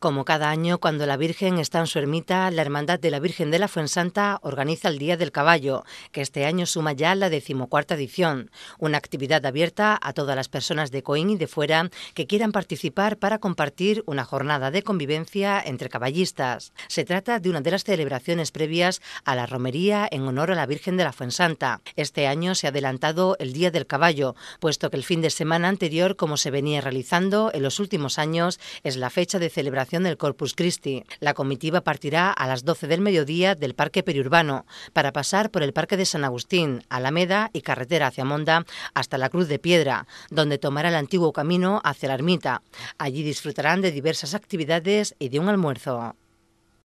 Como cada año, cuando la Virgen está en su ermita, la Hermandad de la Virgen de la Fuensanta organiza el Día del Caballo, que este año suma ya la decimocuarta edición, una actividad abierta a todas las personas de Coín y de fuera que quieran participar para compartir una jornada de convivencia entre caballistas. Se trata de una de las celebraciones previas a la romería en honor a la Virgen de la Fuensanta. Este año se ha adelantado el Día del Caballo, puesto que el fin de semana anterior, como se venía realizando en los últimos años, es la fecha de celebración del Corpus Christi. La comitiva partirá a las 12 del mediodía del Parque Periurbano para pasar por el Parque de San Agustín, Alameda y carretera hacia Monda hasta la Cruz de Piedra, donde tomará el antiguo camino hacia la ermita. Allí disfrutarán de diversas actividades y de un almuerzo.